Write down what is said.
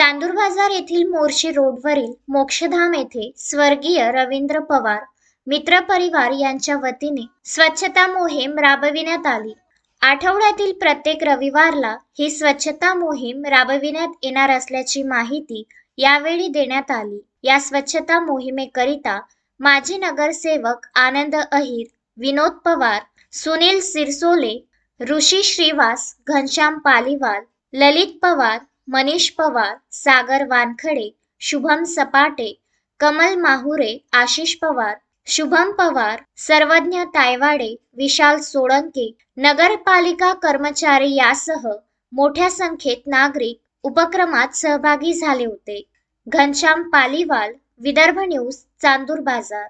चांदूर बाजार येथील मोर्शी रोडवरील मोक्षधाम येथे स्वर्गीय रवींद्र पवार मित्र परिवार यांच्या वतीने स्वच्छता मोहीम राबविण्यात आली आठवड्यातील प्रत्येक रविवारला ही स्वच्छता मोहीम राबविण्यात येणार असल्याची माहिती यावेळी देण्यात आली या स्वच्छता मोहिमेकरिता माजी नगरसेवक आनंद अहिर विनोद पवार सुनील सिरसोले ऋषी श्रीवास घनश्याम पालिवाल ललित पवार मनीष पवार सागर वानखडे शुभम सपाटे कमल माहुरे आशिष पवार शुभम पवार सर्वज्ञ तायवाडे विशाल सोळंके नगरपालिका कर्मचारी यासह मोठ्या संख्येत नागरिक उपक्रमात सहभागी झाले होते घनश्याम पालिवाल विदर्भ न्यूज चांदूर बाजार